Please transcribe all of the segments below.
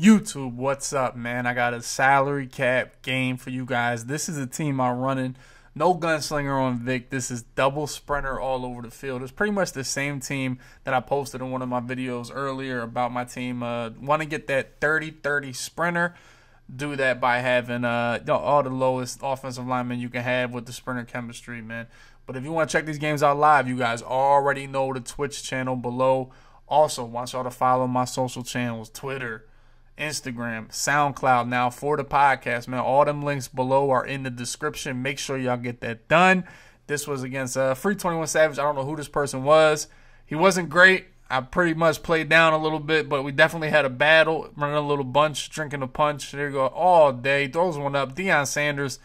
YouTube, what's up, man? I got a salary cap game for you guys. This is a team I'm running. No gunslinger on Vic. This is double sprinter all over the field. It's pretty much the same team that I posted in one of my videos earlier about my team. Uh, Want to get that 30 30 sprinter. Do that by having uh, all the lowest offensive linemen you can have with the sprinter chemistry, man. But if you want to check these games out live, you guys already know the Twitch channel below. Also, want y'all to follow my social channels Twitter, Instagram, SoundCloud now for the podcast, man. All them links below are in the description. Make sure y'all get that done. This was against uh, Free 21 Savage. I don't know who this person was. He wasn't great. I pretty much played down a little bit, but we definitely had a battle, running a little bunch, drinking a punch. There you go, all day. Throws one up. Deion Sanders,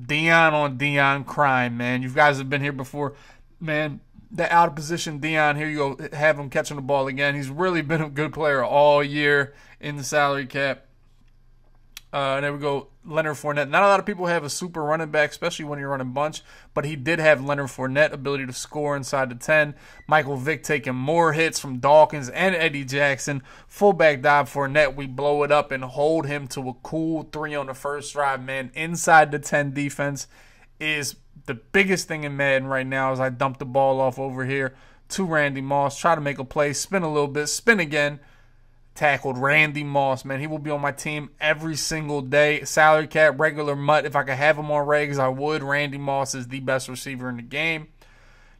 Deion on Deion crime, man. You guys have been here before, man the out of position Dion. Here you go, have him catching the ball again. He's really been a good player all year in the salary cap. Uh, and there we go, Leonard Fournette. Not a lot of people have a super running back, especially when you're running bunch, but he did have Leonard Fournette ability to score inside the 10. Michael Vick taking more hits from Dawkins and Eddie Jackson. Fullback dive Fournette. We blow it up and hold him to a cool three on the first drive, man. Inside the 10 defense is the biggest thing in Madden right now is I dump the ball off over here to Randy Moss, try to make a play, spin a little bit, spin again. Tackled Randy Moss, man. He will be on my team every single day. Salary cap, regular mutt. If I could have him on regs, I would. Randy Moss is the best receiver in the game.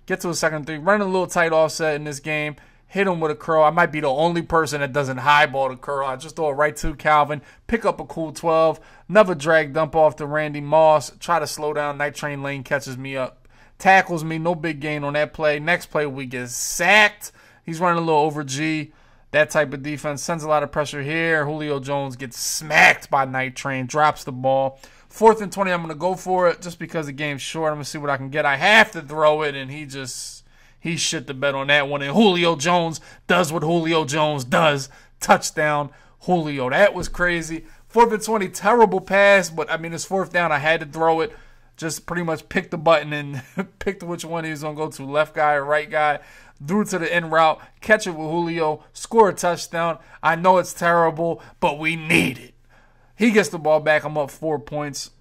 Get to a second three. Running a little tight offset in this game hit him with a curl. I might be the only person that doesn't highball the curl. I just throw it right to Calvin, pick up a cool 12, another drag dump off to Randy Moss, try to slow down. Night Train Lane catches me up, tackles me, no big gain on that play. Next play, we get sacked. He's running a little over G. That type of defense sends a lot of pressure here. Julio Jones gets smacked by Night Train, drops the ball. Fourth and 20, I'm going to go for it just because the game's short. I'm going to see what I can get. I have to throw it, and he just he shit the bet on that one. And Julio Jones does what Julio Jones does. Touchdown, Julio. That was crazy. Fourth and 20, terrible pass, but I mean, it's fourth down. I had to throw it. Just pretty much picked the button and picked which one he was going to go to left guy or right guy. Threw to the end route, catch it with Julio, score a touchdown. I know it's terrible, but we need it. He gets the ball back. I'm up four points.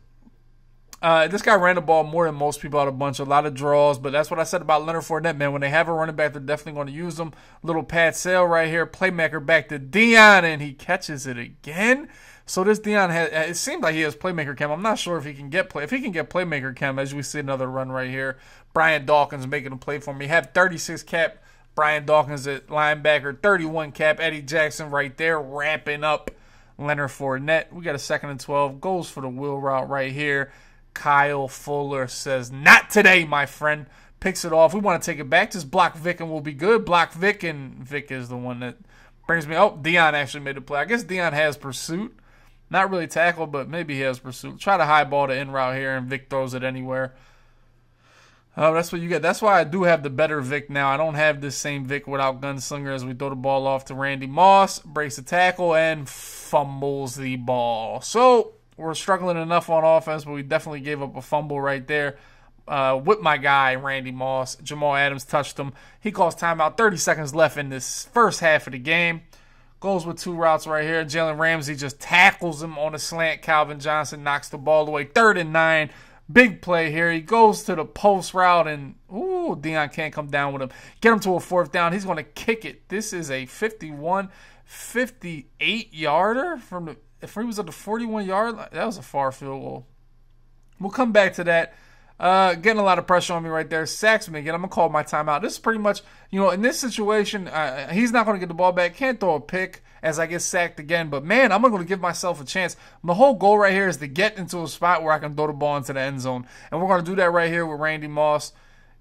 Uh, this guy ran the ball more than most people out a bunch, a lot of draws, but that's what I said about Leonard Fournette, man. When they have a running back, they're definitely going to use them. Little Pat Sale right here, playmaker back to Dion, and he catches it again. So this Dion has, uh, it seems like he has playmaker cam. I'm not sure if he can get play. If he can get playmaker cam, as we see another run right here, Brian Dawkins making a play for me. Have 36 cap Brian Dawkins at linebacker, 31 cap Eddie Jackson right there, wrapping up Leonard Fournette. We got a second and 12. Goes for the wheel route right here. Kyle Fuller says, Not today, my friend. Picks it off. We want to take it back. Just block Vic and we'll be good. Block Vic, and Vic is the one that brings me. Oh, Dion actually made the play. I guess Dion has pursuit. Not really tackle, but maybe he has pursuit. Try to highball the in route here, and Vic throws it anywhere. Oh, that's what you get. That's why I do have the better Vic now. I don't have this same Vic without Gunslinger as we throw the ball off to Randy Moss, breaks the tackle, and fumbles the ball. So were struggling enough on offense, but we definitely gave up a fumble right there. Uh, with my guy Randy Moss, Jamal Adams touched him. He calls timeout. 30 seconds left in this first half of the game. Goes with two routes right here. Jalen Ramsey just tackles him on a slant. Calvin Johnson knocks the ball away. Third and nine. Big play here. He goes to the post route and ooh, Dion can't come down with him. Get him to a fourth down. He's going to kick it. This is a 51 58 yarder from the if he was at the 41 yard line, that was a far field goal. We'll come back to that. Uh, getting a lot of pressure on me right there. Sacks me again. I'm gonna call my timeout. This is pretty much, you know, in this situation, uh, he's not gonna get the ball back. Can't throw a pick as I get sacked again. But man, I'm gonna give myself a chance. My whole goal right here is to get into a spot where I can throw the ball into the end zone, and we're gonna do that right here with Randy Moss.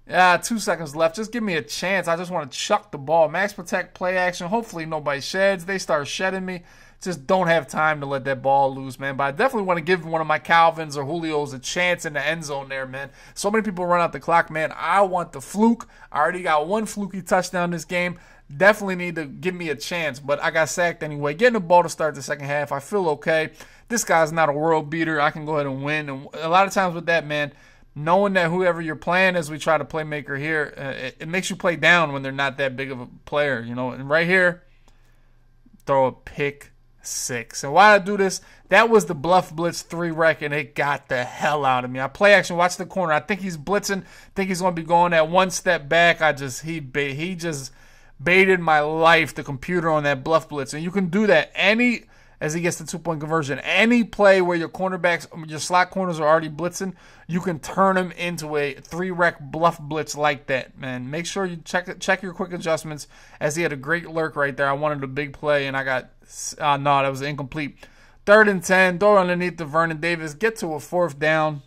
Ah, two seconds left. Just give me a chance. I just want to chuck the ball. Max protect, play action. Hopefully nobody sheds. They start shedding me just don't have time to let that ball loose, man. But I definitely want to give one of my Calvins or Julios a chance in the end zone there, man. So many people run out the clock, man. I want the fluke. I already got one fluky touchdown this game. Definitely need to give me a chance, but I got sacked anyway. Getting the ball to start the second half, I feel okay. This guy's not a world beater. I can go ahead and win. And a lot of times with that, man, knowing that whoever you're playing as we try to playmaker here, uh, it, it makes you play down when they're not that big of a player, you know. And right here, throw a pick six. So why I do this? That was the bluff blitz three wreck, and it got the hell out of me. I play action, watch the corner. I think he's blitzing. Think he's gonna be going that one step back. I just he he just baited my life. The computer on that bluff blitz, and you can do that any as he gets the two point conversion. Any play where your cornerbacks, your slot corners are already blitzing, you can turn them into a three rec bluff blitz like that, man. Make sure you check check your quick adjustments as he had a great lurk right there. I wanted a big play and I got, uh, no, that was incomplete. Third and 10, throw underneath to Vernon Davis, get to a fourth down.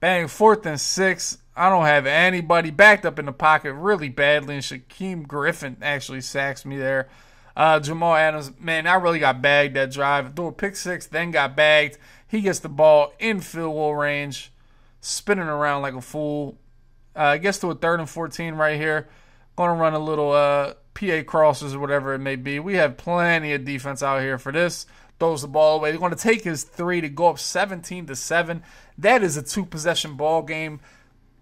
Bang, fourth and six. I don't have anybody backed up in the pocket really badly, and Shaquem Griffin actually sacks me there. Uh, Jamal Adams, man, I really got bagged that drive. Threw a pick six, then got bagged. He gets the ball in field goal range, spinning around like a fool. Uh, guess to a third and 14 right here. Going to run a little uh, PA crosses or whatever it may be. We have plenty of defense out here for this. Throws the ball away. He's going to take his three to go up 17 to 7. That is a two possession ball game.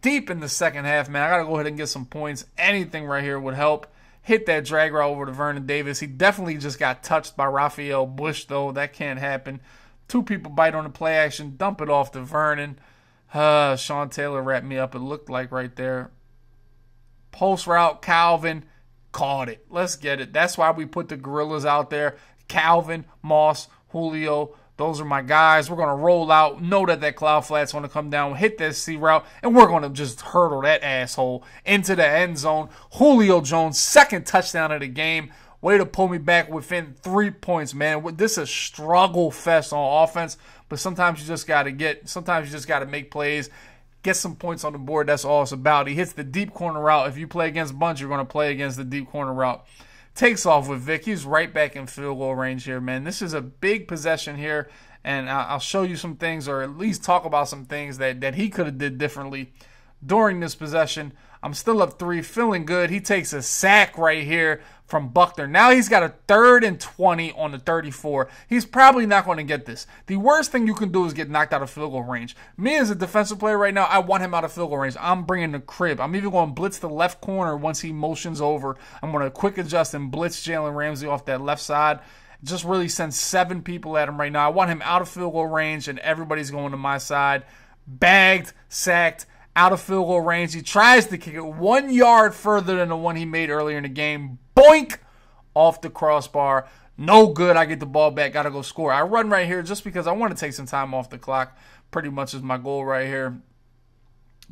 Deep in the second half, man. I got to go ahead and get some points. Anything right here would help hit that drag roll over to Vernon Davis. He definitely just got touched by Rafael Bush, though. That can't happen. Two people bite on the play action, dump it off to Vernon. Uh, Sean Taylor wrapped me up, it looked like right there. Post route, Calvin caught it. Let's get it. That's why we put the gorillas out there. Calvin, Moss, Julio, those are my guys. We're going to roll out, know that that cloud flat's going to come down, hit that C route, and we're going to just hurdle that asshole into the end zone. Julio Jones, second touchdown of the game. Way to pull me back within three points, man. This is a struggle fest on offense, but sometimes you just got to get, sometimes you just got to make plays get some points on the board. That's all it's about. He hits the deep corner route. If you play against Bunch, you're going to play against the deep corner route takes off with Vic. He's right back in field goal range here, man. This is a big possession here, and I'll show you some things, or at least talk about some things that that he could have did differently during this possession. I'm still up three, feeling good. He takes a sack right here from Buckner. Now he's got a third and 20 on the 34. He's probably not going to get this. The worst thing you can do is get knocked out of field goal range. Me as a defensive player right now, I want him out of field goal range. I'm bringing the crib. I'm even going to blitz the left corner once he motions over. I'm going to quick adjust and blitz Jalen Ramsey off that left side. Just really send seven people at him right now. I want him out of field goal range, and everybody's going to my side. Bagged, sacked, out of field goal range. He tries to kick it one yard further than the one he made earlier in the game. Boink! Off the crossbar. No good. I get the ball back. Got to go score. I run right here just because I want to take some time off the clock. Pretty much is my goal right here.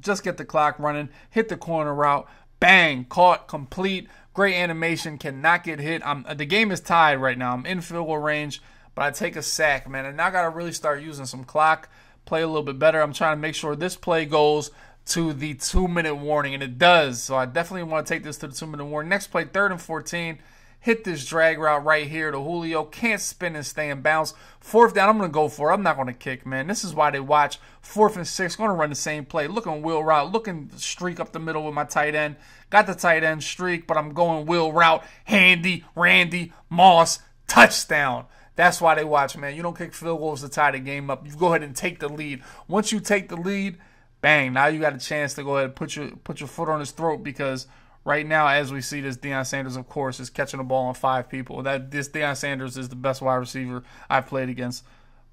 Just get the clock running. Hit the corner route. Bang. Caught. Complete. Great animation. Cannot get hit. I'm, the game is tied right now. I'm in field goal range, but I take a sack, man. And now I got to really start using some clock. Play a little bit better. I'm trying to make sure this play goes to the two minute warning, and it does. So I definitely want to take this to the two minute warning. Next play, third and 14. Hit this drag route right here to Julio. Can't spin and stay in bounds. Fourth down, I'm going to go for it. I'm not going to kick, man. This is why they watch fourth and six. Going to run the same play. Looking wheel route, looking streak up the middle with my tight end. Got the tight end streak, but I'm going wheel route. Handy, Randy, Moss, touchdown. That's why they watch, man. You don't kick field goals to tie the game up. You go ahead and take the lead. Once you take the lead, bang, now you got a chance to go ahead and put your put your foot on his throat because right now, as we see this, Deion Sanders, of course, is catching the ball on five people. That this Deion Sanders is the best wide receiver I've played against.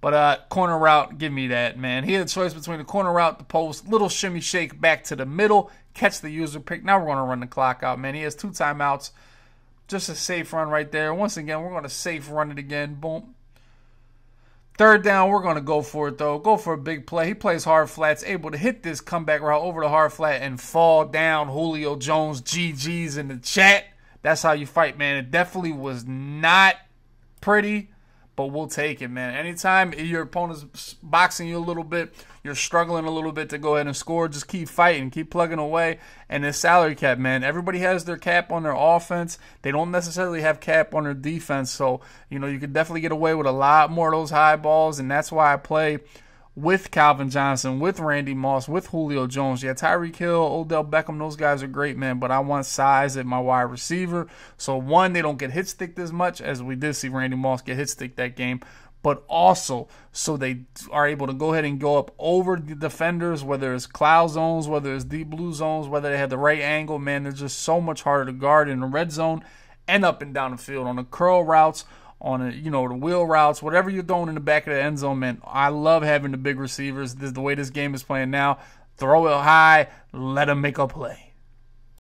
But uh, corner route, give me that, man. He had a choice between the corner route, the post, little shimmy shake back to the middle, catch the user pick. Now we're going to run the clock out, man. He has two timeouts. Just a safe run right there. Once again, we're going to safe run it again. Boom. Third down, we're going to go for it though. Go for a big play. He plays hard flats, able to hit this comeback route over the hard flat and fall down. Julio Jones, GG's in the chat. That's how you fight, man. It definitely was not pretty but we'll take it, man. Anytime your opponent's boxing you a little bit, you're struggling a little bit to go ahead and score, just keep fighting, keep plugging away. And this salary cap, man, everybody has their cap on their offense. They don't necessarily have cap on their defense. So, you know, you could definitely get away with a lot more of those high balls. And that's why I play with Calvin Johnson, with Randy Moss, with Julio Jones. Yeah, Tyreek Hill, Odell Beckham, those guys are great, man, but I want size at my wide receiver. So, one, they don't get hit sticked as much as we did see Randy Moss get hit stick that game, but also so they are able to go ahead and go up over the defenders, whether it's cloud zones, whether it's deep blue zones, whether they have the right angle. Man, they're just so much harder to guard in the red zone and up and down the field on the curl routes on a, you know the wheel routes, whatever you're throwing in the back of the end zone. Man, I love having the big receivers. This, the way this game is playing now, throw it high, let them make a play.